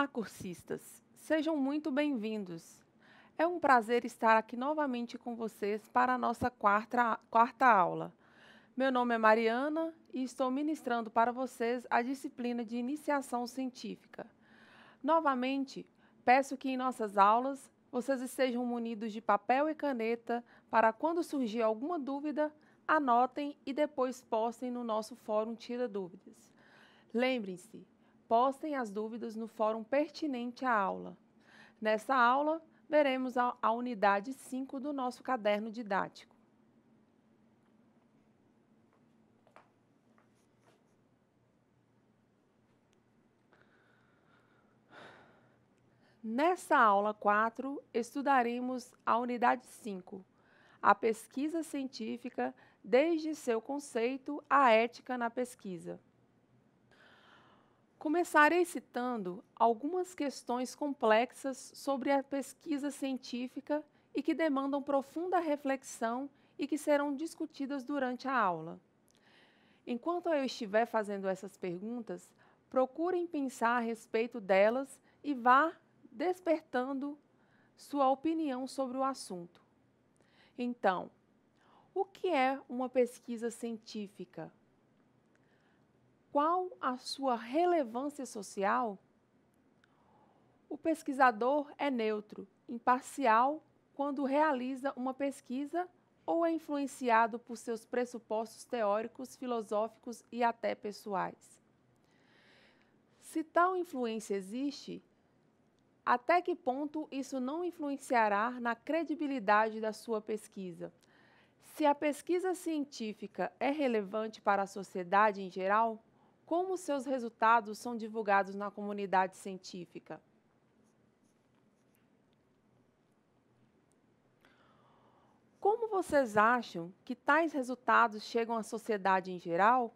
Olá, cursistas! Sejam muito bem-vindos! É um prazer estar aqui novamente com vocês para a nossa quarta, quarta aula. Meu nome é Mariana e estou ministrando para vocês a disciplina de Iniciação Científica. Novamente, peço que em nossas aulas vocês estejam munidos de papel e caneta para quando surgir alguma dúvida, anotem e depois postem no nosso fórum Tira Dúvidas. Lembrem-se, postem as dúvidas no fórum pertinente à aula. Nessa aula, veremos a, a unidade 5 do nosso caderno didático. Nessa aula 4, estudaremos a unidade 5, a pesquisa científica desde seu conceito à ética na pesquisa. Começarei citando algumas questões complexas sobre a pesquisa científica e que demandam profunda reflexão e que serão discutidas durante a aula. Enquanto eu estiver fazendo essas perguntas, procurem pensar a respeito delas e vá despertando sua opinião sobre o assunto. Então, o que é uma pesquisa científica? qual a sua relevância social? O pesquisador é neutro, imparcial, quando realiza uma pesquisa ou é influenciado por seus pressupostos teóricos, filosóficos e até pessoais. Se tal influência existe, até que ponto isso não influenciará na credibilidade da sua pesquisa? Se a pesquisa científica é relevante para a sociedade em geral, como seus resultados são divulgados na comunidade científica? Como vocês acham que tais resultados chegam à sociedade em geral?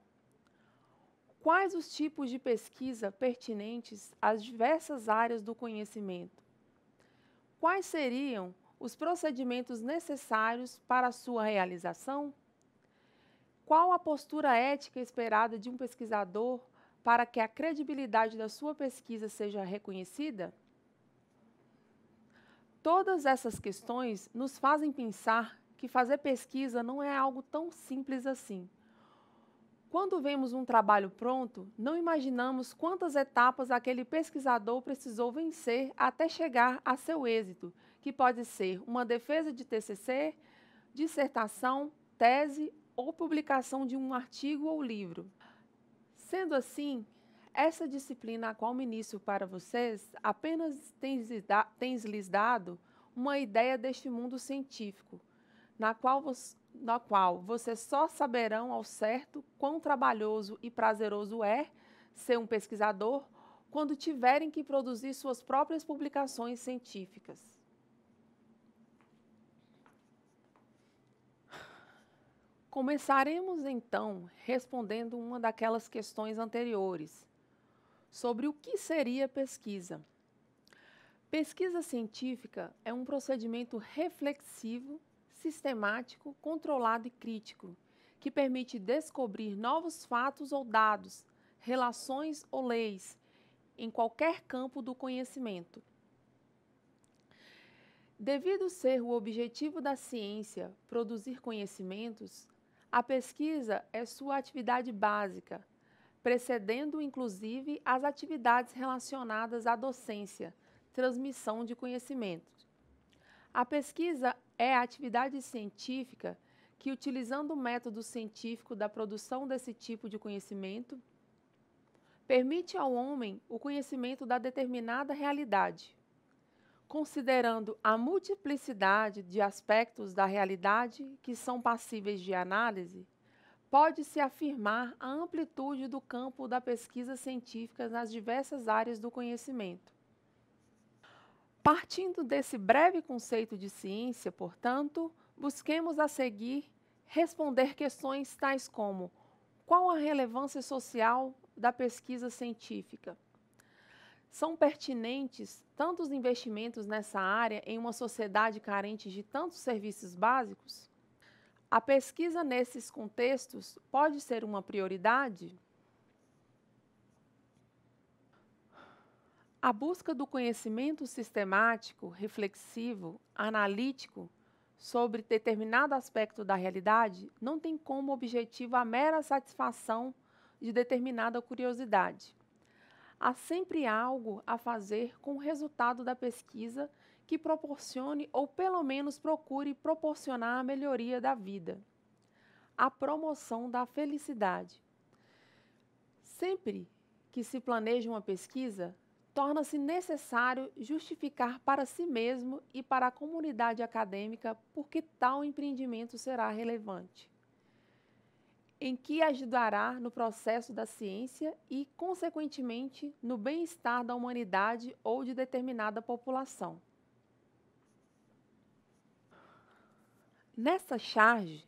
Quais os tipos de pesquisa pertinentes às diversas áreas do conhecimento? Quais seriam os procedimentos necessários para a sua realização? Qual a postura ética esperada de um pesquisador para que a credibilidade da sua pesquisa seja reconhecida? Todas essas questões nos fazem pensar que fazer pesquisa não é algo tão simples assim. Quando vemos um trabalho pronto, não imaginamos quantas etapas aquele pesquisador precisou vencer até chegar a seu êxito, que pode ser uma defesa de TCC, dissertação, tese ou publicação de um artigo ou livro. Sendo assim, essa disciplina a qual me para vocês apenas tens lhes dado uma ideia deste mundo científico, na qual, na qual vocês só saberão ao certo quão trabalhoso e prazeroso é ser um pesquisador quando tiverem que produzir suas próprias publicações científicas. Começaremos então respondendo uma daquelas questões anteriores sobre o que seria pesquisa. Pesquisa científica é um procedimento reflexivo, sistemático, controlado e crítico, que permite descobrir novos fatos ou dados, relações ou leis em qualquer campo do conhecimento. Devido ser o objetivo da ciência produzir conhecimentos, a pesquisa é sua atividade básica, precedendo inclusive as atividades relacionadas à docência, transmissão de conhecimentos. A pesquisa é a atividade científica que, utilizando o método científico da produção desse tipo de conhecimento, permite ao homem o conhecimento da determinada realidade considerando a multiplicidade de aspectos da realidade que são passíveis de análise, pode-se afirmar a amplitude do campo da pesquisa científica nas diversas áreas do conhecimento. Partindo desse breve conceito de ciência, portanto, busquemos a seguir responder questões tais como: qual a relevância social da pesquisa científica? São pertinentes tantos investimentos nessa área em uma sociedade carente de tantos serviços básicos? A pesquisa nesses contextos pode ser uma prioridade? A busca do conhecimento sistemático, reflexivo, analítico sobre determinado aspecto da realidade não tem como objetivo a mera satisfação de determinada curiosidade há sempre algo a fazer com o resultado da pesquisa que proporcione ou pelo menos procure proporcionar a melhoria da vida. A promoção da felicidade. Sempre que se planeja uma pesquisa, torna-se necessário justificar para si mesmo e para a comunidade acadêmica por que tal empreendimento será relevante em que ajudará no processo da ciência e, consequentemente, no bem-estar da humanidade ou de determinada população. Nessa charge,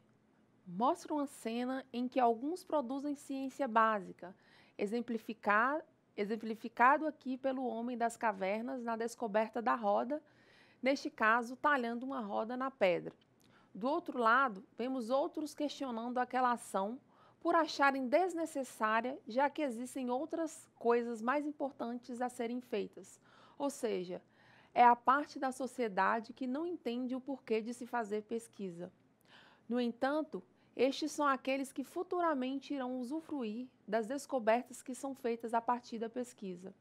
mostra uma cena em que alguns produzem ciência básica, exemplificar, exemplificado aqui pelo homem das cavernas na descoberta da roda, neste caso, talhando uma roda na pedra. Do outro lado, vemos outros questionando aquela ação por acharem desnecessária, já que existem outras coisas mais importantes a serem feitas. Ou seja, é a parte da sociedade que não entende o porquê de se fazer pesquisa. No entanto, estes são aqueles que futuramente irão usufruir das descobertas que são feitas a partir da pesquisa.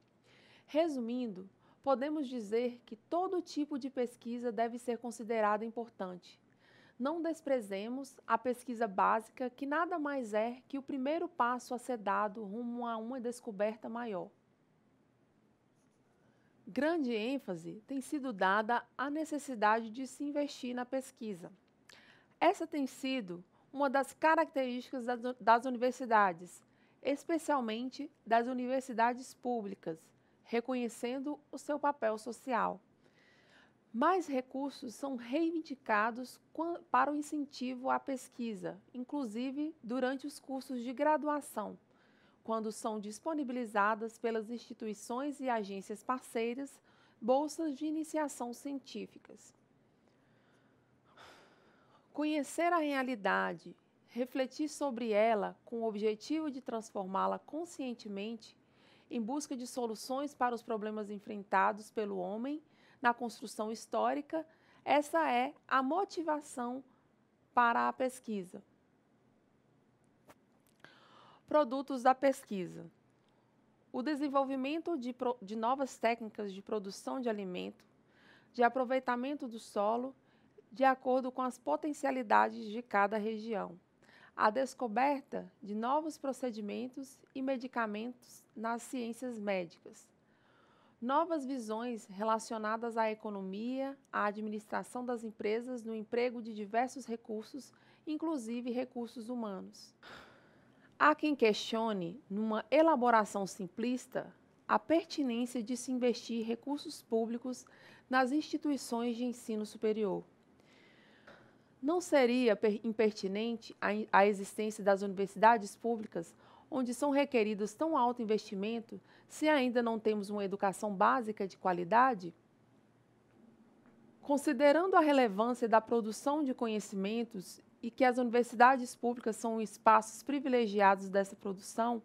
Resumindo, podemos dizer que todo tipo de pesquisa deve ser considerado importante, não desprezemos a pesquisa básica, que nada mais é que o primeiro passo a ser dado rumo a uma descoberta maior. Grande ênfase tem sido dada à necessidade de se investir na pesquisa. Essa tem sido uma das características das universidades, especialmente das universidades públicas, reconhecendo o seu papel social. Mais recursos são reivindicados para o incentivo à pesquisa, inclusive durante os cursos de graduação, quando são disponibilizadas pelas instituições e agências parceiras bolsas de iniciação científicas. Conhecer a realidade, refletir sobre ela com o objetivo de transformá-la conscientemente em busca de soluções para os problemas enfrentados pelo homem na construção histórica, essa é a motivação para a pesquisa. Produtos da pesquisa. O desenvolvimento de, de novas técnicas de produção de alimento, de aproveitamento do solo, de acordo com as potencialidades de cada região a descoberta de novos procedimentos e medicamentos nas ciências médicas, novas visões relacionadas à economia, à administração das empresas, no emprego de diversos recursos, inclusive recursos humanos. Há quem questione, numa elaboração simplista, a pertinência de se investir recursos públicos nas instituições de ensino superior. Não seria impertinente a, existência das universidades públicas onde são requeridos tão alto investimento, se ainda não temos uma educação básica de qualidade? Considerando a relevância da produção de conhecimentos e que as universidades públicas são espaços privilegiados dessa produção,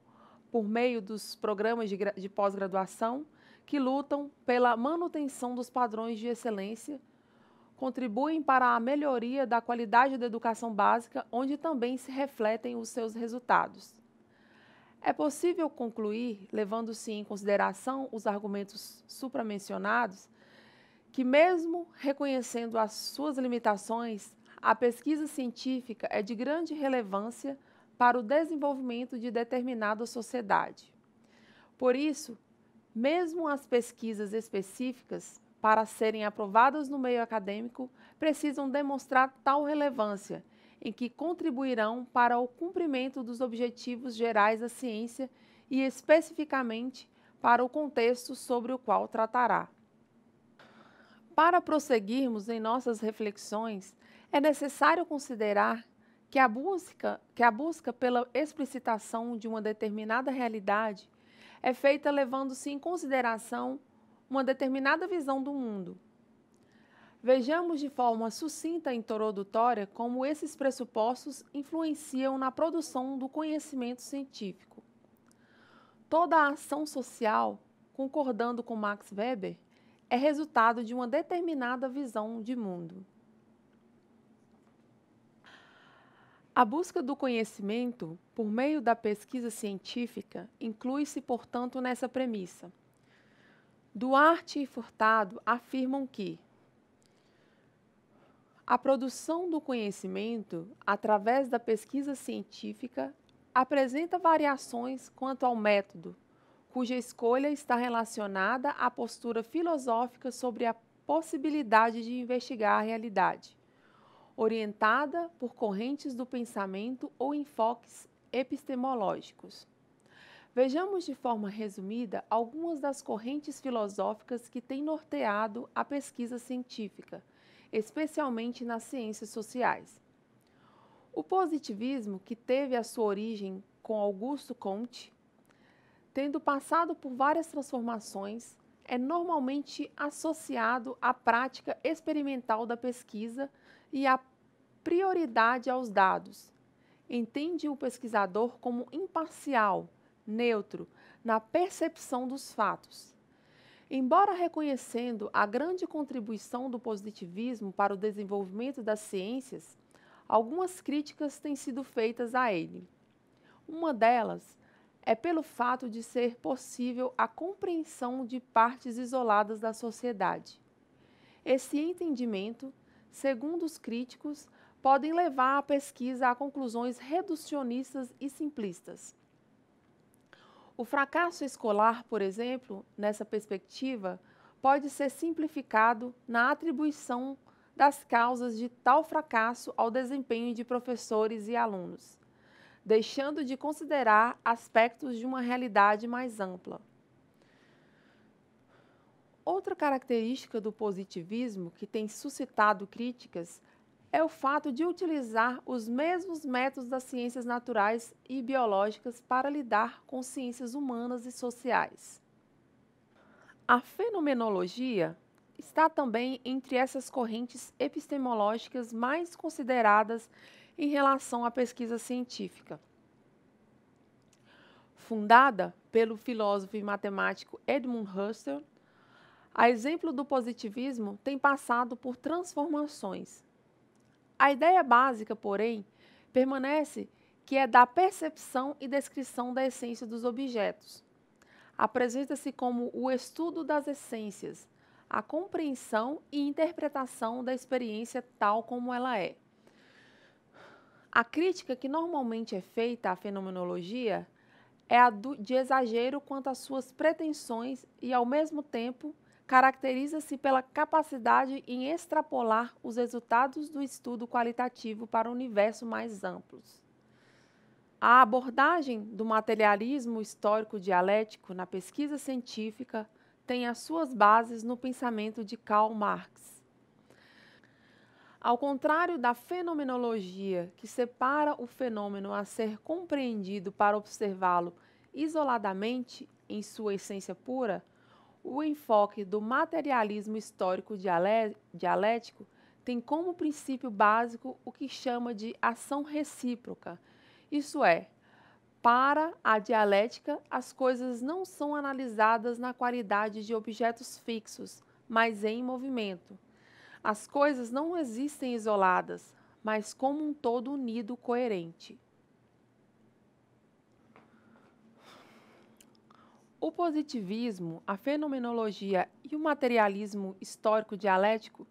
por meio dos programas de, de pós-graduação que lutam pela manutenção dos padrões de excelência, contribuem para a melhoria da qualidade da educação básica, onde também se refletem os seus resultados. É possível concluir, levando-se em consideração os argumentos supramencionados, que, mesmo reconhecendo as suas limitações, a pesquisa científica é de grande relevância para o desenvolvimento de determinada sociedade. Por isso, mesmo as pesquisas específicas, para serem aprovadas no meio acadêmico, precisam demonstrar tal relevância em que contribuirão para o cumprimento dos objetivos gerais da ciência e especificamente para o contexto sobre o qual tratará. Para prosseguirmos em nossas reflexões, é necessário considerar que a busca, que a busca pela explicitação de uma determinada realidade é feita levando-se em consideração uma determinada visão do mundo Vejamos de forma sucinta e introdutória como esses pressupostos influenciam na produção do conhecimento científico. Toda a ação social, concordando com Max Weber, é resultado de uma determinada visão de mundo. A busca do conhecimento por meio da pesquisa científica inclui-se, portanto, nessa premissa. Duarte e Furtado afirmam que a produção do conhecimento, através da pesquisa científica, apresenta variações quanto ao método, cuja escolha está relacionada à postura filosófica sobre a possibilidade de investigar a realidade, orientada por correntes do pensamento ou enfoques epistemológicos. Vejamos de forma resumida algumas das correntes filosóficas que têm norteado a pesquisa científica especialmente nas ciências sociais. O positivismo, que teve a sua origem com Augusto Comte, tendo passado por várias transformações, é normalmente associado à prática experimental da pesquisa e à prioridade aos dados. Entende o pesquisador como imparcial, neutro, na percepção dos fatos. Embora reconhecendo a grande contribuição do positivismo para o desenvolvimento das ciências, algumas críticas têm sido feitas a ele. Uma delas é pelo fato de ser possível a compreensão de partes isoladas da sociedade. Esse entendimento, segundo os críticos, podem levar a pesquisa a conclusões reducionistas e simplistas. O fracasso escolar, por exemplo, nessa perspectiva, pode ser simplificado na atribuição das causas de tal fracasso ao desempenho de professores e alunos, deixando de considerar aspectos de uma realidade mais ampla. Outra característica do positivismo que tem suscitado críticas é o fato de utilizar os mesmos métodos das ciências naturais e biológicas para lidar com ciências humanas e sociais. A fenomenologia está também entre essas correntes epistemológicas mais consideradas em relação à pesquisa científica. Fundada pelo filósofo e matemático Edmund Husserl, a exemplo do positivismo tem passado por transformações, a ideia básica, porém, permanece que é da percepção e descrição da essência dos objetos. Apresenta-se como o estudo das essências, a compreensão e interpretação da experiência tal como ela é. A crítica que normalmente é feita à fenomenologia é a de exagero quanto às suas pretensões e, ao mesmo tempo, caracteriza-se pela capacidade em extrapolar os resultados do estudo qualitativo para o universo mais amplos. A abordagem do materialismo histórico-dialético na pesquisa científica tem as suas bases no pensamento de Karl Marx. Ao contrário da fenomenologia, que separa o fenômeno a ser compreendido para observá-lo isoladamente em sua essência pura, o enfoque do materialismo histórico dialético tem como princípio básico o que chama de ação recíproca, isto é, para a dialética, as coisas não são analisadas na qualidade de objetos fixos, mas em movimento. As coisas não existem isoladas, mas como um todo unido coerente. O positivismo, a fenomenologia e o materialismo histórico dialético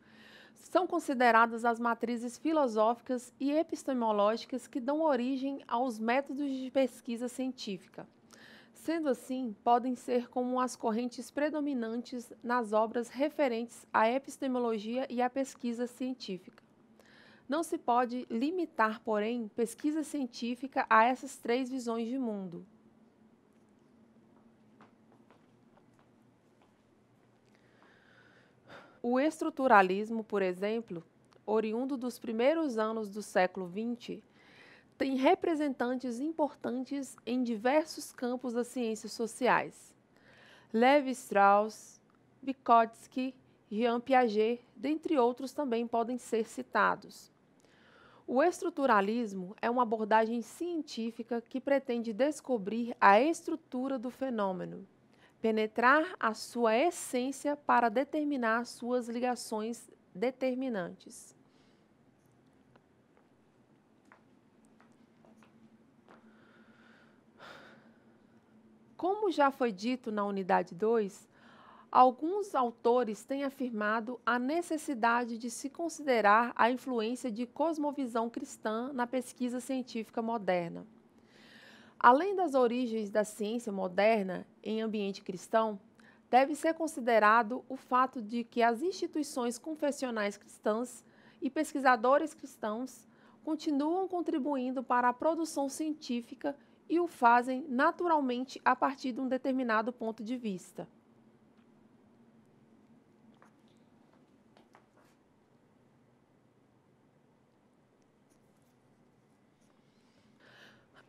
são consideradas as matrizes filosóficas e epistemológicas que dão origem aos métodos de pesquisa científica. Sendo assim, podem ser como as correntes predominantes nas obras referentes à epistemologia e à pesquisa científica. Não se pode limitar, porém, pesquisa científica a essas três visões de mundo, O estruturalismo, por exemplo, oriundo dos primeiros anos do século XX, tem representantes importantes em diversos campos das ciências sociais. Levi Strauss, Vygotsky, Jean Piaget, dentre outros, também podem ser citados. O estruturalismo é uma abordagem científica que pretende descobrir a estrutura do fenômeno penetrar a sua essência para determinar suas ligações determinantes. Como já foi dito na unidade 2, alguns autores têm afirmado a necessidade de se considerar a influência de cosmovisão cristã na pesquisa científica moderna. Além das origens da ciência moderna em ambiente cristão, deve ser considerado o fato de que as instituições confessionais cristãs e pesquisadores cristãos continuam contribuindo para a produção científica e o fazem naturalmente a partir de um determinado ponto de vista.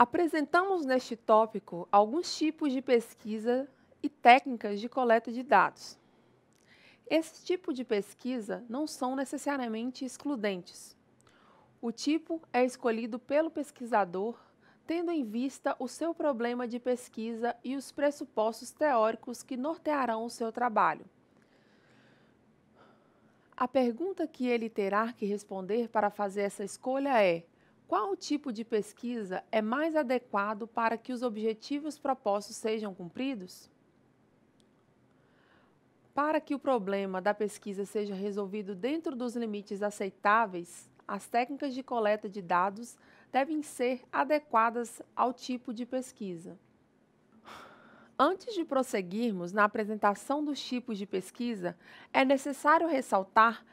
Apresentamos neste tópico alguns tipos de pesquisa e técnicas de coleta de dados. Esse tipo de pesquisa não são necessariamente excludentes. O tipo é escolhido pelo pesquisador tendo em vista o seu problema de pesquisa e os pressupostos teóricos que nortearão o seu trabalho. A pergunta que ele terá que responder para fazer essa escolha é: qual tipo de pesquisa é mais adequado para que os objetivos propostos sejam cumpridos? Para que o problema da pesquisa seja resolvido dentro dos limites aceitáveis, as técnicas de coleta de dados devem ser adequadas ao tipo de pesquisa. Antes de prosseguirmos na apresentação dos tipos de pesquisa, é necessário ressaltar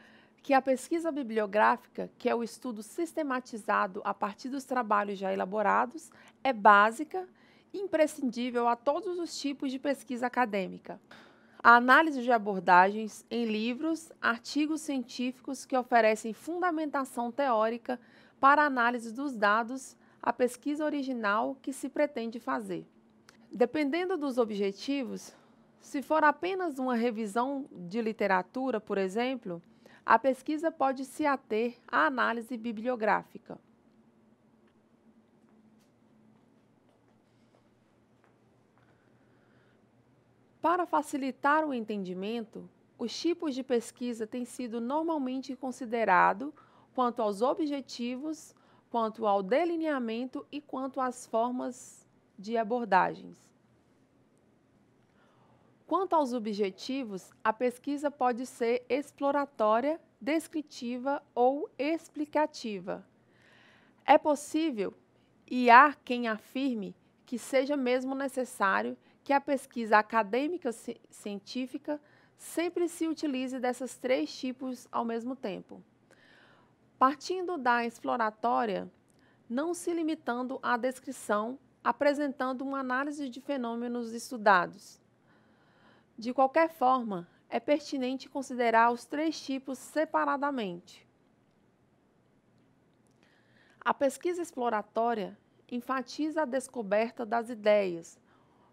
que a pesquisa bibliográfica, que é o estudo sistematizado a partir dos trabalhos já elaborados, é básica e imprescindível a todos os tipos de pesquisa acadêmica. A análise de abordagens em livros, artigos científicos que oferecem fundamentação teórica para a análise dos dados, a pesquisa original que se pretende fazer. Dependendo dos objetivos, se for apenas uma revisão de literatura, por exemplo, a pesquisa pode se ater à análise bibliográfica. Para facilitar o entendimento, os tipos de pesquisa têm sido normalmente considerados quanto aos objetivos, quanto ao delineamento e quanto às formas de abordagens. Quanto aos objetivos, a pesquisa pode ser exploratória, descritiva ou explicativa. É possível, e há quem afirme, que seja mesmo necessário que a pesquisa acadêmica científica sempre se utilize desses três tipos ao mesmo tempo. Partindo da exploratória, não se limitando à descrição, apresentando uma análise de fenômenos estudados, de qualquer forma, é pertinente considerar os três tipos separadamente. A pesquisa exploratória enfatiza a descoberta das ideias,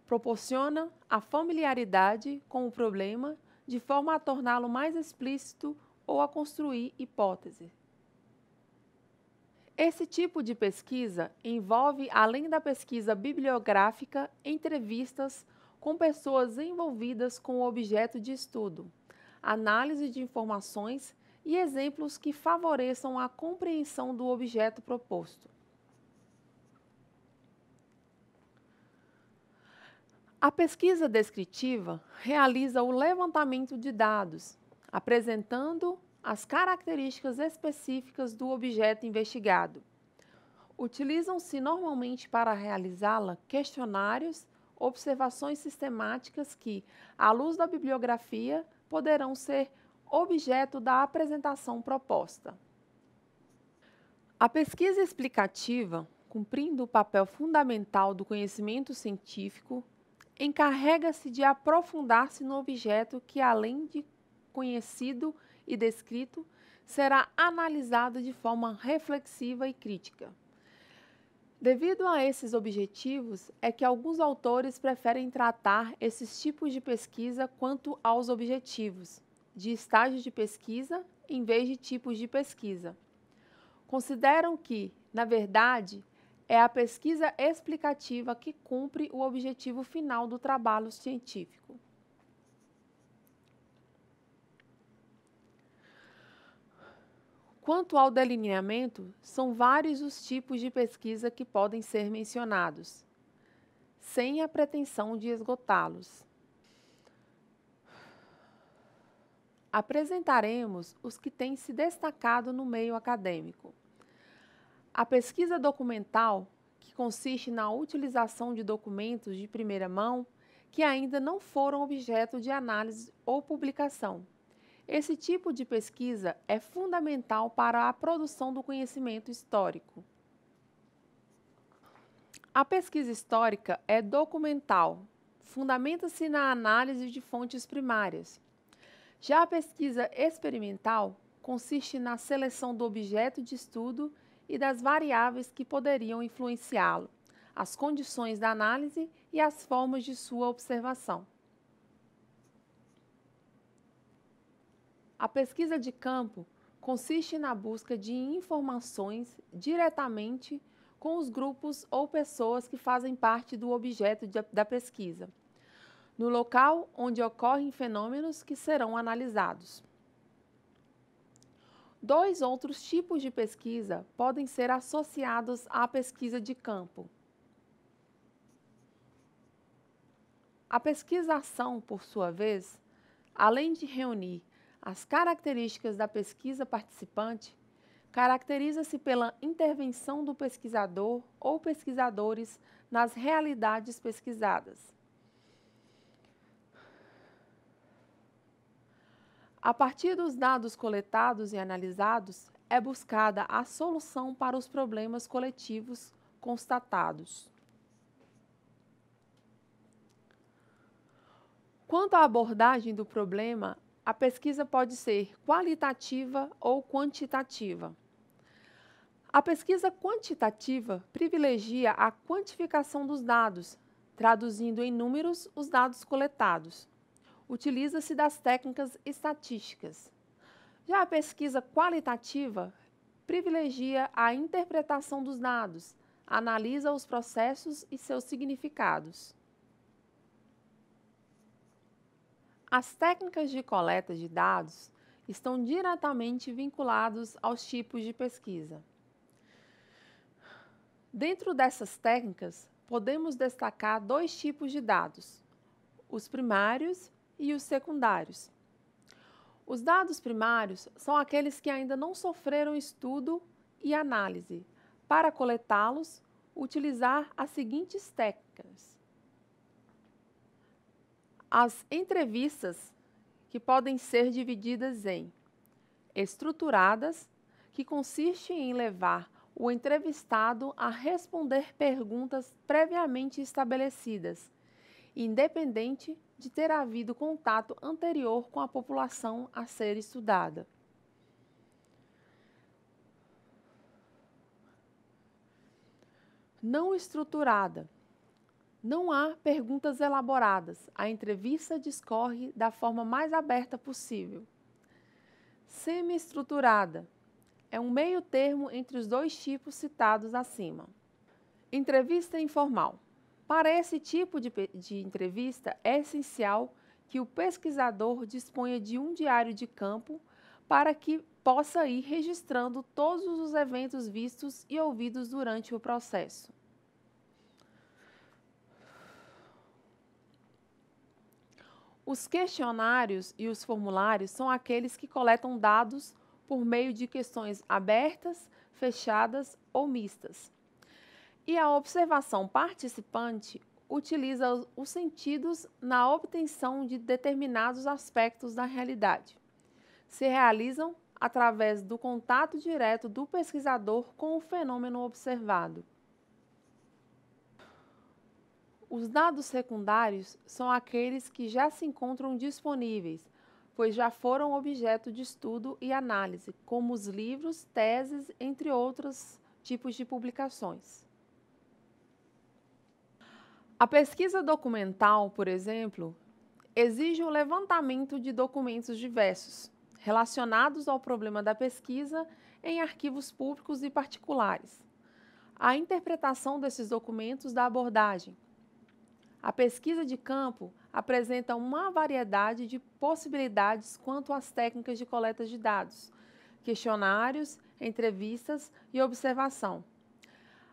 proporciona a familiaridade com o problema de forma a torná-lo mais explícito ou a construir hipóteses. Esse tipo de pesquisa envolve, além da pesquisa bibliográfica, entrevistas, com pessoas envolvidas com o objeto de estudo, análise de informações e exemplos que favoreçam a compreensão do objeto proposto. A pesquisa descritiva realiza o levantamento de dados, apresentando as características específicas do objeto investigado. Utilizam-se normalmente para realizá-la questionários observações sistemáticas que, à luz da bibliografia, poderão ser objeto da apresentação proposta. A pesquisa explicativa, cumprindo o papel fundamental do conhecimento científico, encarrega-se de aprofundar-se no objeto que, além de conhecido e descrito, será analisado de forma reflexiva e crítica. Devido a esses objetivos, é que alguns autores preferem tratar esses tipos de pesquisa quanto aos objetivos, de estágio de pesquisa em vez de tipos de pesquisa. Consideram que, na verdade, é a pesquisa explicativa que cumpre o objetivo final do trabalho científico. Quanto ao delineamento, são vários os tipos de pesquisa que podem ser mencionados, sem a pretensão de esgotá-los. Apresentaremos os que têm se destacado no meio acadêmico. A pesquisa documental, que consiste na utilização de documentos de primeira mão que ainda não foram objeto de análise ou publicação esse tipo de pesquisa é fundamental para a produção do conhecimento histórico. A pesquisa histórica é documental, fundamenta-se na análise de fontes primárias. Já a pesquisa experimental consiste na seleção do objeto de estudo e das variáveis que poderiam influenciá-lo, as condições da análise e as formas de sua observação. A pesquisa de campo consiste na busca de informações diretamente com os grupos ou pessoas que fazem parte do objeto de, da pesquisa, no local onde ocorrem fenômenos que serão analisados. Dois outros tipos de pesquisa podem ser associados à pesquisa de campo. A pesquisação, por sua vez, além de reunir as características da pesquisa participante caracteriza-se pela intervenção do pesquisador ou pesquisadores nas realidades pesquisadas. A partir dos dados coletados e analisados, é buscada a solução para os problemas coletivos constatados. Quanto à abordagem do problema, a pesquisa pode ser qualitativa ou quantitativa. A pesquisa quantitativa privilegia a quantificação dos dados, traduzindo em números os dados coletados. Utiliza-se das técnicas estatísticas. Já a pesquisa qualitativa privilegia a interpretação dos dados, analisa os processos e seus significados. As técnicas de coleta de dados estão diretamente vinculados aos tipos de pesquisa. Dentro dessas técnicas, podemos destacar dois tipos de dados: os primários e os secundários. Os dados primários são aqueles que ainda não sofreram estudo e análise. Para coletá-los, utilizar as seguintes técnicas: as entrevistas que podem ser divididas em estruturadas, que consiste em levar o entrevistado a responder perguntas previamente estabelecidas, independente de ter havido contato anterior com a população a ser estudada. Não estruturada, não há perguntas elaboradas. A entrevista discorre da forma mais aberta possível. Semi-estruturada é um meio termo entre os dois tipos citados acima. Entrevista informal. Para esse tipo de, de entrevista, é essencial que o pesquisador disponha de um diário de campo para que possa ir registrando todos os eventos vistos e ouvidos durante o processo. Os questionários e os formulários são aqueles que coletam dados por meio de questões abertas, fechadas ou mistas. E a observação participante utiliza os sentidos na obtenção de determinados aspectos da realidade. Se realizam através do contato direto do pesquisador com o fenômeno observado. Os dados secundários são aqueles que já se encontram disponíveis, pois já foram objeto de estudo e análise, como os livros, teses, entre outros tipos de publicações. A pesquisa documental, por exemplo, exige o um levantamento de documentos diversos relacionados ao problema da pesquisa em arquivos públicos e particulares. A interpretação desses documentos da abordagem, a pesquisa de campo apresenta uma variedade de possibilidades quanto às técnicas de coleta de dados, questionários, entrevistas e observação.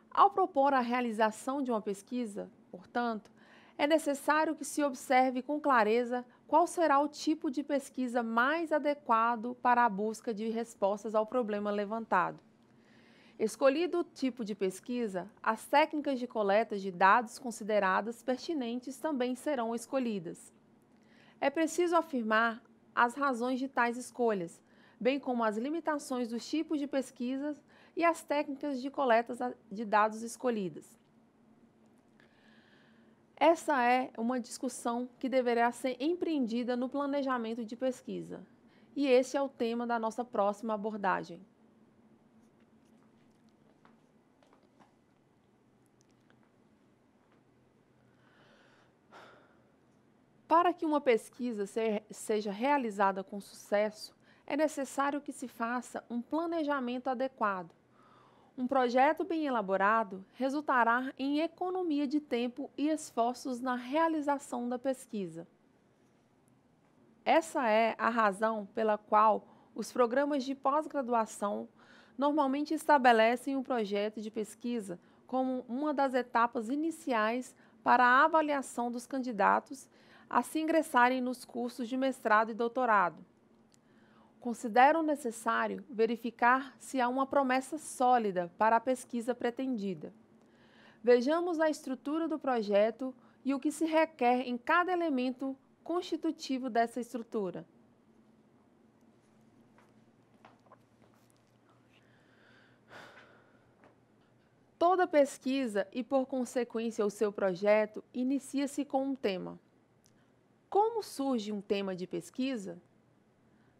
Ao propor a realização de uma pesquisa, portanto, é necessário que se observe com clareza qual será o tipo de pesquisa mais adequado para a busca de respostas ao problema levantado. Escolhido o tipo de pesquisa, as técnicas de coleta de dados consideradas pertinentes também serão escolhidas. É preciso afirmar as razões de tais escolhas, bem como as limitações dos tipos de pesquisas e as técnicas de coleta de dados escolhidas. Essa é uma discussão que deverá ser empreendida no planejamento de pesquisa, e esse é o tema da nossa próxima abordagem. Para que uma pesquisa seja realizada com sucesso, é necessário que se faça um planejamento adequado. Um projeto bem elaborado resultará em economia de tempo e esforços na realização da pesquisa. Essa é a razão pela qual os programas de pós-graduação normalmente estabelecem o um projeto de pesquisa como uma das etapas iniciais para a avaliação dos candidatos a se ingressarem nos cursos de mestrado e doutorado. Consideram necessário verificar se há uma promessa sólida para a pesquisa pretendida. Vejamos a estrutura do projeto e o que se requer em cada elemento constitutivo dessa estrutura. Toda pesquisa e, por consequência, o seu projeto inicia-se com um tema como surge um tema de pesquisa,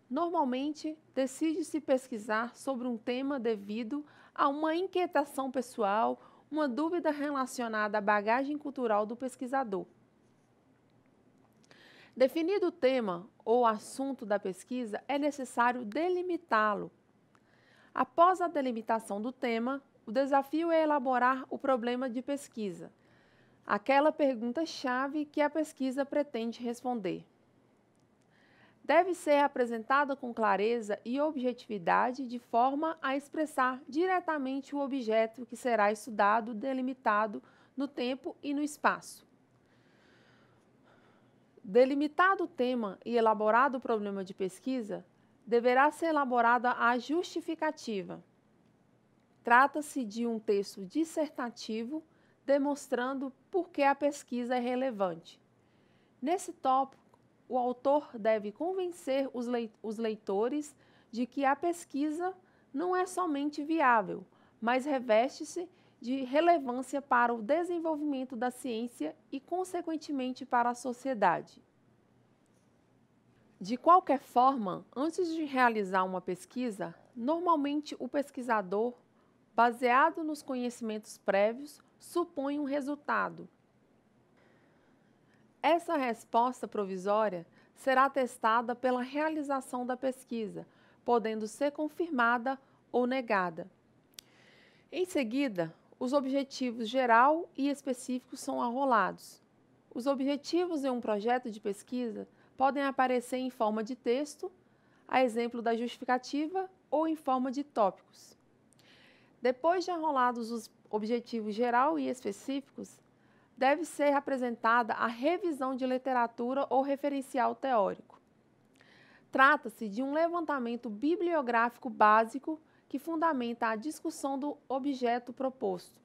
normalmente decide-se pesquisar sobre um tema devido a uma inquietação pessoal, uma dúvida relacionada à bagagem cultural do pesquisador. Definido o tema ou assunto da pesquisa, é necessário delimitá-lo. Após a delimitação do tema, o desafio é elaborar o problema de pesquisa aquela pergunta-chave que a pesquisa pretende responder. Deve ser apresentada com clareza e objetividade de forma a expressar diretamente o objeto que será estudado, delimitado no tempo e no espaço. Delimitado o tema e elaborado o problema de pesquisa, deverá ser elaborada a justificativa. Trata-se de um texto dissertativo demonstrando por que a pesquisa é relevante. Nesse tópico, o autor deve convencer os leitores de que a pesquisa não é somente viável, mas reveste-se de relevância para o desenvolvimento da ciência e, consequentemente, para a sociedade. De qualquer forma, antes de realizar uma pesquisa, normalmente o pesquisador, baseado nos conhecimentos prévios, supõe um resultado. Essa resposta provisória será testada pela realização da pesquisa, podendo ser confirmada ou negada. Em seguida, os objetivos geral e específicos são arrolados. Os objetivos em um projeto de pesquisa podem aparecer em forma de texto, a exemplo da justificativa, ou em forma de tópicos. Depois de arrolados os objetivo geral e específicos, deve ser apresentada a revisão de literatura ou referencial teórico. Trata-se de um levantamento bibliográfico básico que fundamenta a discussão do objeto proposto.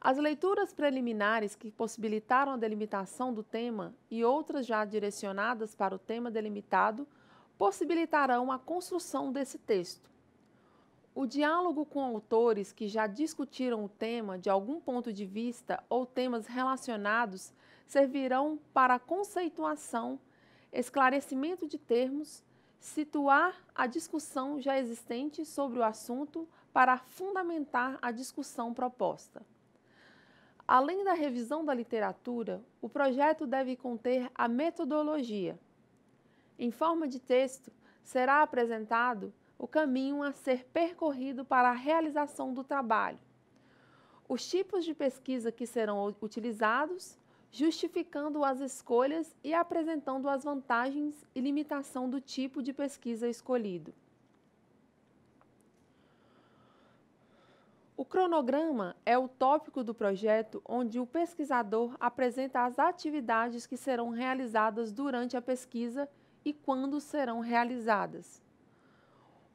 As leituras preliminares que possibilitaram a delimitação do tema e outras já direcionadas para o tema delimitado possibilitarão a construção desse texto. O diálogo com autores que já discutiram o tema de algum ponto de vista ou temas relacionados servirão para conceituação, esclarecimento de termos, situar a discussão já existente sobre o assunto para fundamentar a discussão proposta. Além da revisão da literatura, o projeto deve conter a metodologia. Em forma de texto, será apresentado o caminho a ser percorrido para a realização do trabalho, os tipos de pesquisa que serão utilizados, justificando as escolhas e apresentando as vantagens e limitação do tipo de pesquisa escolhido. O cronograma é o tópico do projeto onde o pesquisador apresenta as atividades que serão realizadas durante a pesquisa e quando serão realizadas.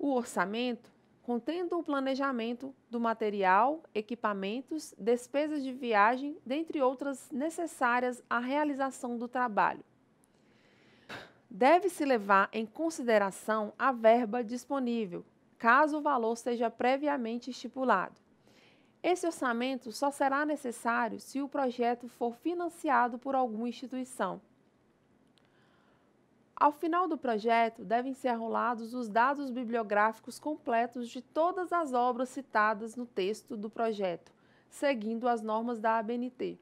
O orçamento contendo o planejamento do material, equipamentos, despesas de viagem, dentre outras necessárias à realização do trabalho. Deve-se levar em consideração a verba disponível, caso o valor seja previamente estipulado. Esse orçamento só será necessário se o projeto for financiado por alguma instituição. Ao final do projeto, devem ser arrolados os dados bibliográficos completos de todas as obras citadas no texto do projeto, seguindo as normas da ABNT.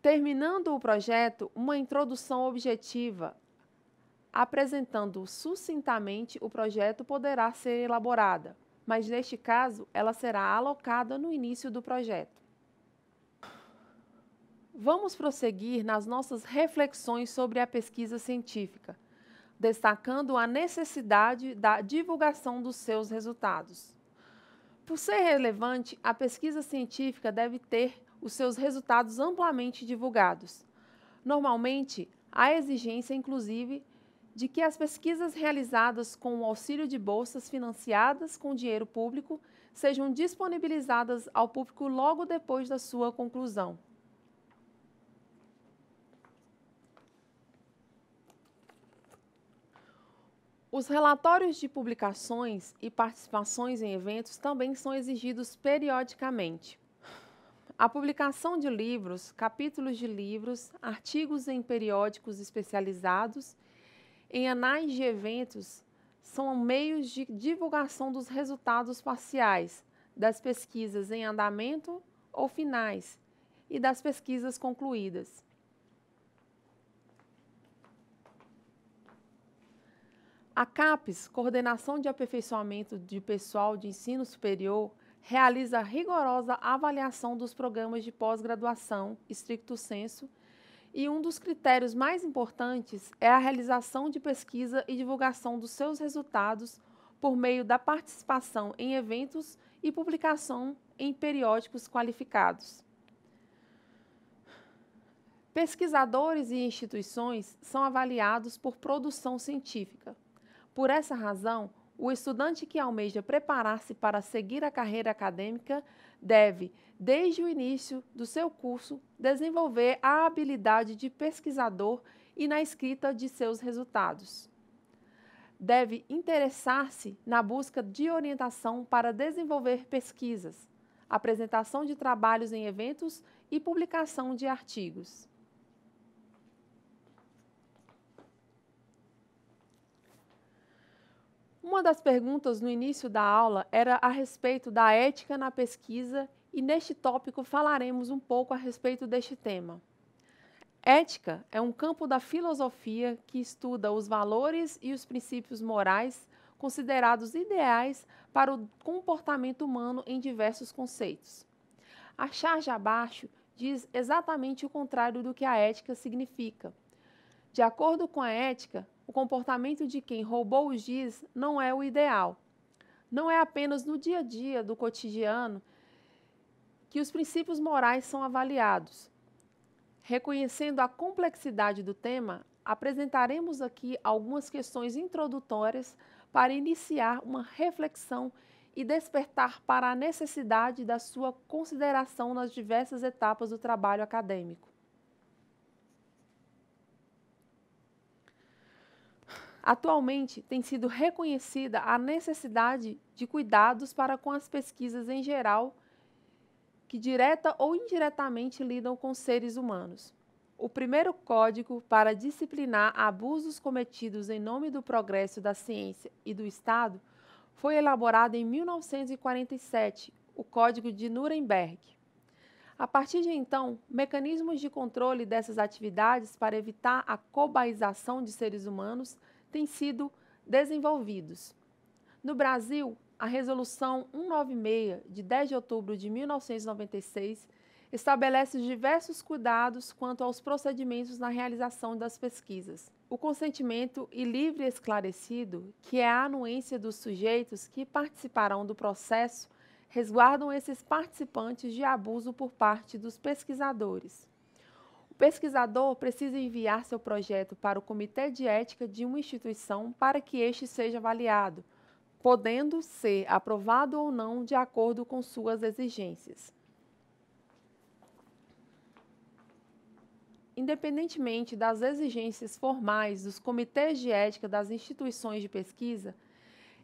Terminando o projeto, uma introdução objetiva, apresentando sucintamente o projeto, poderá ser elaborada, mas neste caso, ela será alocada no início do projeto. Vamos prosseguir nas nossas reflexões sobre a pesquisa científica, destacando a necessidade da divulgação dos seus resultados. Por ser relevante, a pesquisa científica deve ter os seus resultados amplamente divulgados. Normalmente, há exigência, inclusive, de que as pesquisas realizadas com o auxílio de bolsas financiadas com dinheiro público sejam disponibilizadas ao público logo depois da sua conclusão. Os relatórios de publicações e participações em eventos também são exigidos periodicamente. A publicação de livros, capítulos de livros, artigos em periódicos especializados, em anais de eventos, são meios de divulgação dos resultados parciais das pesquisas em andamento ou finais e das pesquisas concluídas. A CAPES, Coordenação de Aperfeiçoamento de Pessoal de Ensino Superior, realiza rigorosa avaliação dos programas de pós-graduação, estricto senso, e um dos critérios mais importantes é a realização de pesquisa e divulgação dos seus resultados por meio da participação em eventos e publicação em periódicos qualificados. Pesquisadores e instituições são avaliados por produção científica, por essa razão, o estudante que almeja preparar-se para seguir a carreira acadêmica deve, desde o início do seu curso, desenvolver a habilidade de pesquisador e na escrita de seus resultados. Deve interessar-se na busca de orientação para desenvolver pesquisas, apresentação de trabalhos em eventos e publicação de artigos. Uma das perguntas no início da aula era a respeito da ética na pesquisa e neste tópico falaremos um pouco a respeito deste tema. Ética é um campo da filosofia que estuda os valores e os princípios morais considerados ideais para o comportamento humano em diversos conceitos. A charge abaixo diz exatamente o contrário do que a ética significa. De acordo com a ética, o comportamento de quem roubou o giz não é o ideal. Não é apenas no dia a dia do cotidiano que os princípios morais são avaliados. Reconhecendo a complexidade do tema, apresentaremos aqui algumas questões introdutórias para iniciar uma reflexão e despertar para a necessidade da sua consideração nas diversas etapas do trabalho acadêmico. Atualmente, tem sido reconhecida a necessidade de cuidados para com as pesquisas em geral, que direta ou indiretamente lidam com seres humanos. O primeiro código para disciplinar abusos cometidos em nome do progresso da ciência e do Estado foi elaborado em 1947, o Código de Nuremberg. A partir de então, mecanismos de controle dessas atividades para evitar a cobaização de seres humanos têm sido desenvolvidos. No Brasil, a Resolução 196, de 10 de outubro de 1996, estabelece diversos cuidados quanto aos procedimentos na realização das pesquisas. O consentimento e livre esclarecido, que é a anuência dos sujeitos que participarão do processo, resguardam esses participantes de abuso por parte dos pesquisadores. O pesquisador precisa enviar seu projeto para o Comitê de Ética de uma instituição para que este seja avaliado, podendo ser aprovado ou não de acordo com suas exigências. Independentemente das exigências formais dos comitês de ética das instituições de pesquisa,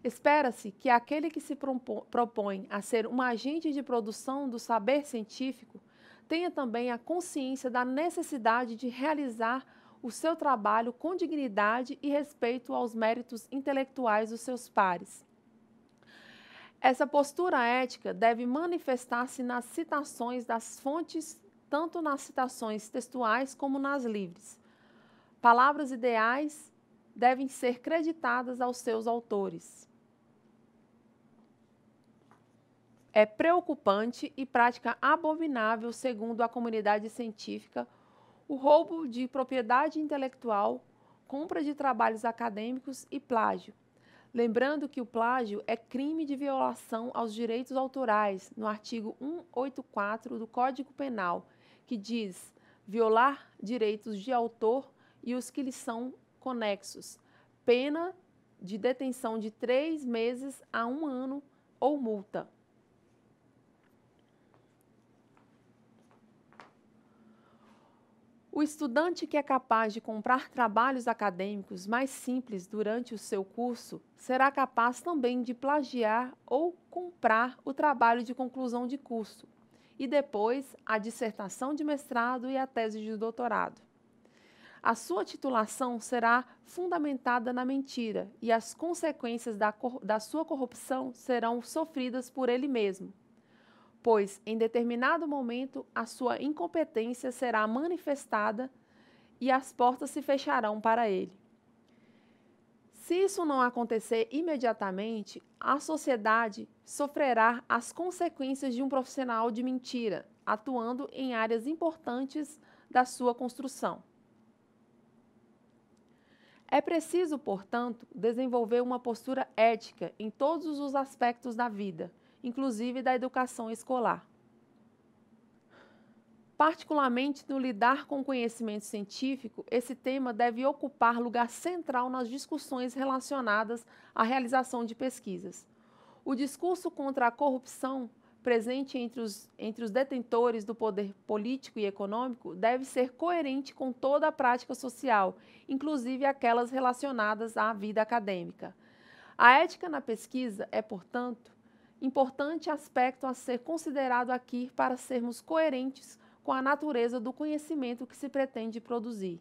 Espera-se que aquele que se propõe a ser um agente de produção do saber científico tenha também a consciência da necessidade de realizar o seu trabalho com dignidade e respeito aos méritos intelectuais dos seus pares. Essa postura ética deve manifestar-se nas citações das fontes, tanto nas citações textuais como nas livres. Palavras ideais devem ser creditadas aos seus autores. é preocupante e prática abominável, segundo a comunidade científica, o roubo de propriedade intelectual, compra de trabalhos acadêmicos e plágio. Lembrando que o plágio é crime de violação aos direitos autorais no artigo 184 do Código Penal, que diz violar direitos de autor e os que lhe são conexos, pena de detenção de três meses a um ano ou multa. O estudante que é capaz de comprar trabalhos acadêmicos mais simples durante o seu curso será capaz também de plagiar ou comprar o trabalho de conclusão de curso e depois a dissertação de mestrado e a tese de doutorado. A sua titulação será fundamentada na mentira e as consequências da, da sua corrupção serão sofridas por ele mesmo, pois em determinado momento a sua incompetência será manifestada e as portas se fecharão para ele. Se isso não acontecer imediatamente, a sociedade sofrerá as consequências de um profissional de mentira atuando em áreas importantes da sua construção. É preciso, portanto, desenvolver uma postura ética em todos os aspectos da vida, inclusive da educação escolar. Particularmente no lidar com o conhecimento científico, esse tema deve ocupar lugar central nas discussões relacionadas à realização de pesquisas. O discurso contra a corrupção, presente entre os, entre os detentores do poder político e econômico, deve ser coerente com toda a prática social, inclusive aquelas relacionadas à vida acadêmica. A ética na pesquisa é, portanto, importante aspecto a ser considerado aqui para sermos coerentes com a natureza do conhecimento que se pretende produzir.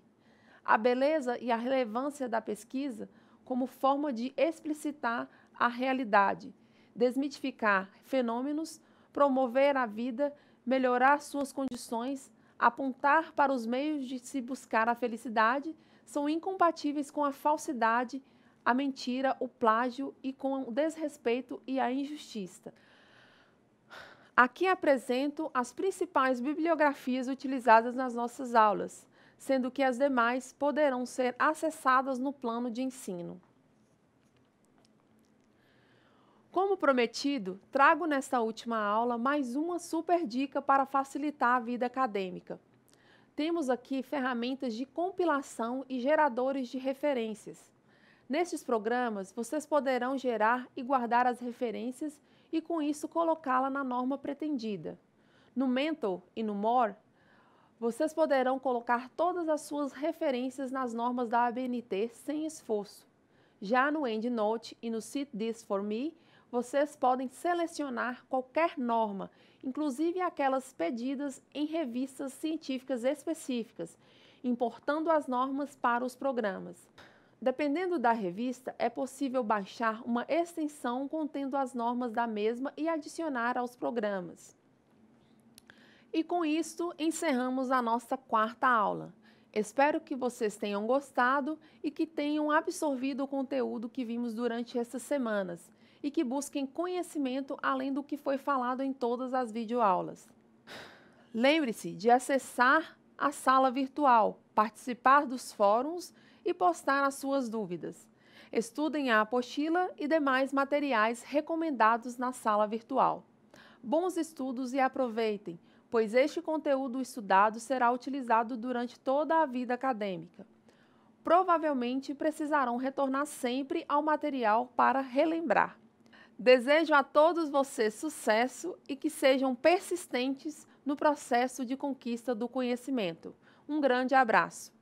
A beleza e a relevância da pesquisa como forma de explicitar a realidade, desmitificar fenômenos, promover a vida, melhorar suas condições, apontar para os meios de se buscar a felicidade, são incompatíveis com a falsidade a mentira, o plágio e com o desrespeito e a injustiça. Aqui apresento as principais bibliografias utilizadas nas nossas aulas, sendo que as demais poderão ser acessadas no plano de ensino. Como prometido, trago nesta última aula mais uma super dica para facilitar a vida acadêmica. Temos aqui ferramentas de compilação e geradores de referências. Nestes programas, vocês poderão gerar e guardar as referências e, com isso, colocá-la na norma pretendida. No Mentor e no More, vocês poderão colocar todas as suas referências nas normas da ABNT sem esforço. Já no EndNote e no Sit This For Me, vocês podem selecionar qualquer norma, inclusive aquelas pedidas em revistas científicas específicas, importando as normas para os programas. Dependendo da revista, é possível baixar uma extensão contendo as normas da mesma e adicionar aos programas. E com isto, encerramos a nossa quarta aula. Espero que vocês tenham gostado e que tenham absorvido o conteúdo que vimos durante essas semanas e que busquem conhecimento além do que foi falado em todas as videoaulas. Lembre-se de acessar a sala virtual, participar dos fóruns e postar as suas dúvidas. Estudem a apostila e demais materiais recomendados na sala virtual. Bons estudos e aproveitem, pois este conteúdo estudado será utilizado durante toda a vida acadêmica. Provavelmente precisarão retornar sempre ao material para relembrar. Desejo a todos vocês sucesso e que sejam persistentes no processo de conquista do conhecimento. Um grande abraço!